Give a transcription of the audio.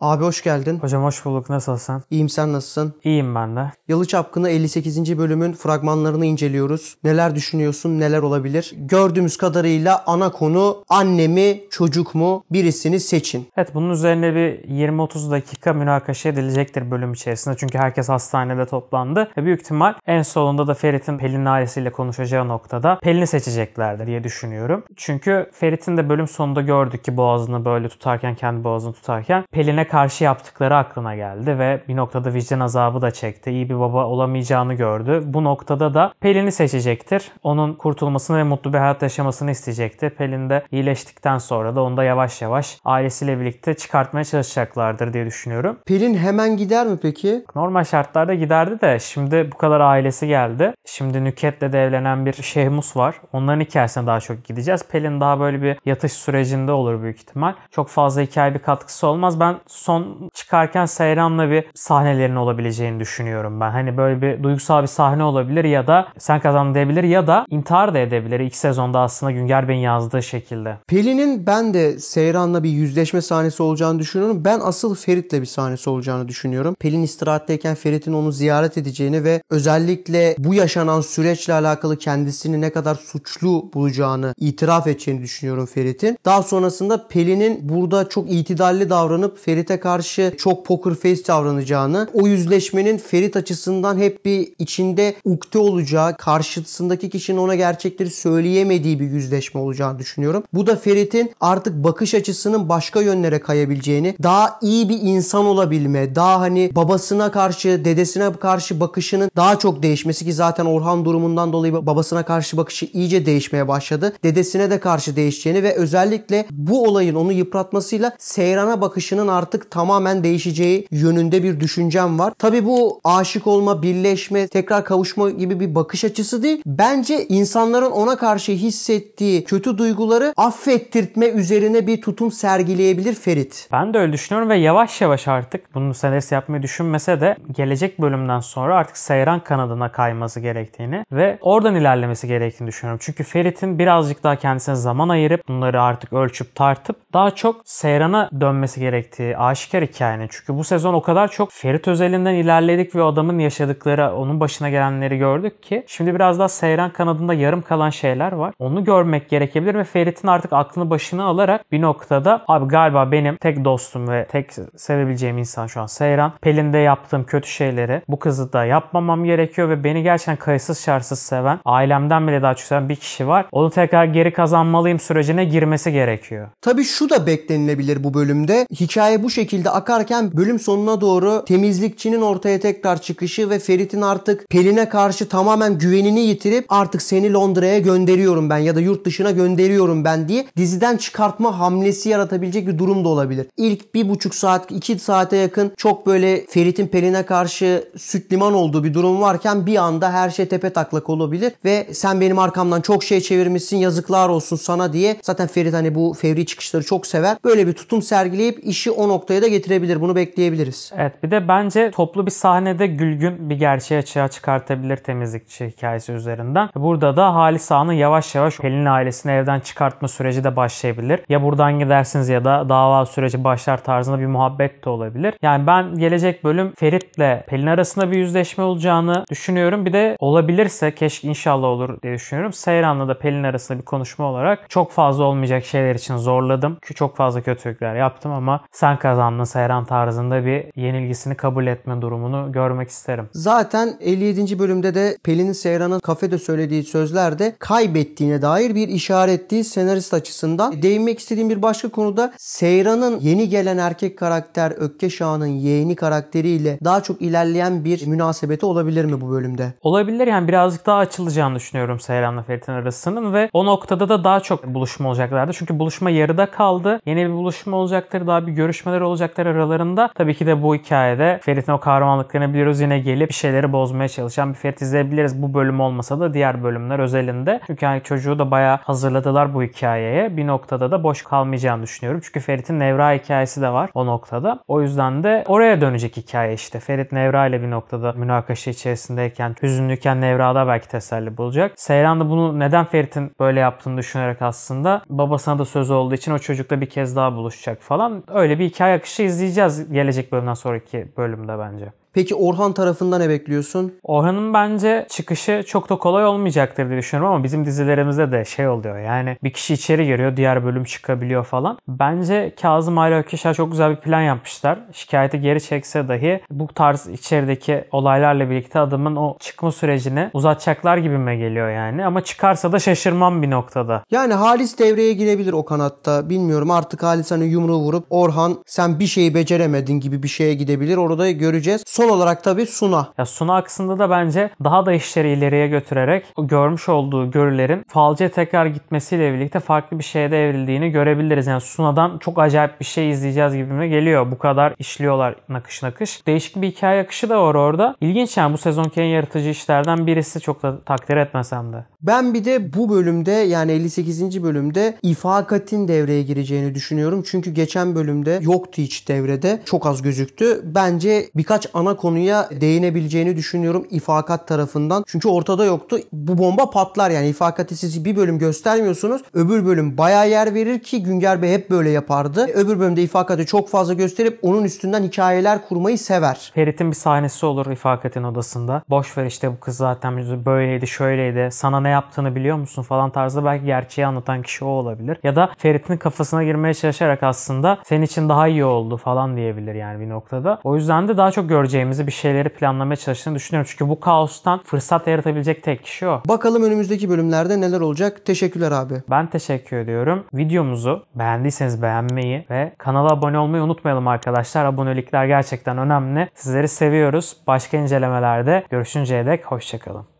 Abi hoş geldin. Hocam hoş bulduk. Nasılsın? İyiyim sen nasılsın? İyiyim ben de. Yalı Çapkını 58. bölümün fragmanlarını inceliyoruz. Neler düşünüyorsun? Neler olabilir? Gördüğümüz kadarıyla ana konu annemi çocuk mu birisini seçin. Evet bunun üzerine bir 20-30 dakika münakaşa edilecektir bölüm içerisinde. Çünkü herkes hastanede toplandı. Ve büyük ihtimal en sonunda da Ferit'in Pelin ailesiyle konuşacağı noktada Pelin'i seçeceklerdir diye düşünüyorum. Çünkü Ferit'in de bölüm sonunda gördük ki boğazını böyle tutarken kendi boğazını tutarken Pelin'e karşı yaptıkları aklına geldi ve bir noktada vicdan azabı da çekti. İyi bir baba olamayacağını gördü. Bu noktada da Pelin'i seçecektir. Onun kurtulmasını ve mutlu bir hayat yaşamasını isteyecekti. Pelin de iyileştikten sonra da onu da yavaş yavaş ailesiyle birlikte çıkartmaya çalışacaklardır diye düşünüyorum. Pelin hemen gider mi peki? Normal şartlarda giderdi de şimdi bu kadar ailesi geldi. Şimdi Nüket'le de evlenen bir Şehmus var. Onların hikayesine daha çok gideceğiz. Pelin daha böyle bir yatış sürecinde olur büyük ihtimal. Çok fazla hikaye bir katkısı olmaz. Ben son çıkarken Seyran'la bir sahnelerin olabileceğini düşünüyorum ben. Hani böyle bir duygusal bir sahne olabilir ya da sen kazandın diyebilir ya da intihar da edebilir. İlk sezonda aslında Günger Bey'in yazdığı şekilde. Pelin'in ben de Seyran'la bir yüzleşme sahnesi olacağını düşünüyorum. Ben asıl Ferit'le bir sahnesi olacağını düşünüyorum. Pelin istirahatteyken Ferit'in onu ziyaret edeceğini ve özellikle bu yaşanan süreçle alakalı kendisini ne kadar suçlu bulacağını itiraf edeceğini düşünüyorum Ferit'in. Daha sonrasında Pelin'in burada çok itidalli davranıp Ferit Ferit'e karşı çok poker face davranacağını, o yüzleşmenin Ferit açısından hep bir içinde ukde olacağı, karşısındaki kişinin ona gerçekleri söyleyemediği bir yüzleşme olacağını düşünüyorum. Bu da Ferit'in artık bakış açısının başka yönlere kayabileceğini, daha iyi bir insan olabilme, daha hani babasına karşı, dedesine karşı bakışının daha çok değişmesi ki zaten Orhan durumundan dolayı babasına karşı bakışı iyice değişmeye başladı. Dedesine de karşı değişeceğini ve özellikle bu olayın onu yıpratmasıyla Seyran'a bakışının artık artık tamamen değişeceği yönünde bir düşüncem var. Tabi bu aşık olma, birleşme, tekrar kavuşma gibi bir bakış açısı değil. Bence insanların ona karşı hissettiği kötü duyguları affettirtme üzerine bir tutum sergileyebilir Ferit. Ben de öyle düşünüyorum ve yavaş yavaş artık bunu Sanders yapmayı düşünmese de gelecek bölümden sonra artık seyran kanadına kayması gerektiğini ve oradan ilerlemesi gerektiğini düşünüyorum. Çünkü Ferit'in birazcık daha kendisine zaman ayırıp bunları artık ölçüp tartıp daha çok seyrana dönmesi gerektiği aşikar hikayenin. Çünkü bu sezon o kadar çok Ferit Özel'inden ilerledik ve adamın yaşadıkları, onun başına gelenleri gördük ki şimdi biraz daha Seyran kanadında yarım kalan şeyler var. Onu görmek gerekebilir ve Ferit'in artık aklını başına alarak bir noktada abi galiba benim tek dostum ve tek sevebileceğim insan şu an Seyran. Pelin'de yaptığım kötü şeyleri bu kızı da yapmamam gerekiyor ve beni gerçekten kayıtsız şartsız seven, ailemden bile daha çok seven bir kişi var. Onu tekrar geri kazanmalıyım sürecine girmesi gerekiyor. Tabii şu da beklenilebilir bu bölümde. Hikaye bu bu şekilde akarken bölüm sonuna doğru temizlikçinin ortaya tekrar çıkışı ve Ferit'in artık Pelin'e karşı tamamen güvenini yitirip artık seni Londra'ya gönderiyorum ben ya da yurt dışına gönderiyorum ben diye diziden çıkartma hamlesi yaratabilecek bir durum da olabilir. İlk bir buçuk saat, iki saate yakın çok böyle Ferit'in Pelin'e karşı süt liman olduğu bir durum varken bir anda her şey tepe taklak olabilir ve sen benim arkamdan çok şey çevirmişsin yazıklar olsun sana diye zaten Ferit hani bu fevri çıkışları çok sever. Böyle bir tutum sergileyip işi o noktaya da getirebilir. Bunu bekleyebiliriz. Evet bir de bence toplu bir sahnede gülgün bir gerçeği açığa çıkartabilir temizlikçi hikayesi üzerinden. Burada da Halis Ağa'nın yavaş yavaş Pelin ailesini evden çıkartma süreci de başlayabilir. Ya buradan gidersiniz ya da dava süreci başlar tarzında bir muhabbet de olabilir. Yani ben gelecek bölüm Ferit'le Pelin arasında bir yüzleşme olacağını düşünüyorum. Bir de olabilirse keşke inşallah olur diye düşünüyorum. Seyran'la da Pelin arasında bir konuşma olarak çok fazla olmayacak şeyler için zorladım. Ki çok fazla kötülükler yaptım ama sen karar kazandı Seyran tarzında bir yenilgisini kabul etme durumunu görmek isterim. Zaten 57. bölümde de Pelin'in Seyran'ın kafede söylediği sözlerde kaybettiğine dair bir işaret değil senarist açısından. E, değinmek istediğim bir başka konuda Seyran'ın yeni gelen erkek karakter Ökkeş Ağa'nın yeğeni karakteriyle daha çok ilerleyen bir münasebeti olabilir mi bu bölümde? Olabilir yani birazcık daha açılacağını düşünüyorum Seyran'la Ferit'in arasının ve o noktada da daha çok buluşma olacaklardı. Çünkü buluşma yarıda kaldı. Yeni bir buluşma olacaktır. Daha bir görüşmeler kavgaları olacaklar aralarında. Tabii ki de bu hikayede Ferit'in o kahramanlıklarını biliyoruz. Yine gelip bir şeyleri bozmaya çalışan bir Ferit izleyebiliriz. Bu bölüm olmasa da diğer bölümler özelinde. Çünkü yani çocuğu da bayağı hazırladılar bu hikayeye. Bir noktada da boş kalmayacağını düşünüyorum. Çünkü Ferit'in Nevra hikayesi de var o noktada. O yüzden de oraya dönecek hikaye işte. Ferit Nevra ile bir noktada münakaşa içerisindeyken, hüzünlüyken Nevra'da belki teselli bulacak. Seyran da bunu neden Ferit'in böyle yaptığını düşünerek aslında babasına da söz olduğu için o çocukla bir kez daha buluşacak falan. Öyle bir hikaye ayak işi izleyeceğiz gelecek bölümden sonraki bölümde bence. Peki Orhan tarafından ne bekliyorsun? Orhan'ın bence çıkışı çok da kolay olmayacaktır diye düşünüyorum ama bizim dizilerimizde de şey oluyor yani bir kişi içeri giriyor diğer bölüm çıkabiliyor falan. Bence Kazım Ayla Ökeşer çok güzel bir plan yapmışlar. Şikayeti geri çekse dahi bu tarz içerideki olaylarla birlikte adamın o çıkma sürecini uzatacaklar gibi mi geliyor yani. Ama çıkarsa da şaşırmam bir noktada. Yani Halis devreye girebilir o kanatta. Bilmiyorum artık Halis hani yumruğu vurup Orhan sen bir şeyi beceremedin gibi bir şeye gidebilir. Orada göreceğiz. Sol olarak tabii Suna. Ya Suna aksında da bence daha da işleri ileriye götürerek görmüş olduğu görülerin falcıya tekrar gitmesiyle birlikte farklı bir şeye de evrildiğini görebiliriz. Yani Suna'dan çok acayip bir şey izleyeceğiz gibi gibime geliyor. Bu kadar işliyorlar nakış nakış. Değişik bir hikaye akışı da var orada. İlginç yani bu sezonki en yaratıcı işlerden birisi çok da takdir etmesem de. Ben bir de bu bölümde yani 58. bölümde ifakatin devreye gireceğini düşünüyorum. Çünkü geçen bölümde yoktu hiç devrede. Çok az gözüktü. Bence birkaç ana ana konuya değinebileceğini düşünüyorum ifakat tarafından. Çünkü ortada yoktu. Bu bomba patlar yani ifakati siz bir bölüm göstermiyorsunuz. Öbür bölüm bayağı yer verir ki Günger Bey hep böyle yapardı. Öbür bölümde ifakati çok fazla gösterip onun üstünden hikayeler kurmayı sever. Ferit'in bir sahnesi olur ifakatin odasında. Boş ver işte bu kız zaten böyleydi şöyleydi. Sana ne yaptığını biliyor musun falan tarzda belki gerçeği anlatan kişi o olabilir. Ya da Ferit'in kafasına girmeye çalışarak aslında senin için daha iyi oldu falan diyebilir yani bir noktada. O yüzden de daha çok göreceğiz yapabileceğimizi, bir şeyleri planlamaya çalıştığını düşünüyorum. Çünkü bu kaostan fırsat yaratabilecek tek kişi o. Bakalım önümüzdeki bölümlerde neler olacak. Teşekkürler abi. Ben teşekkür ediyorum. Videomuzu beğendiyseniz beğenmeyi ve kanala abone olmayı unutmayalım arkadaşlar. Abonelikler gerçekten önemli. Sizleri seviyoruz. Başka incelemelerde görüşünceye dek hoşçakalın.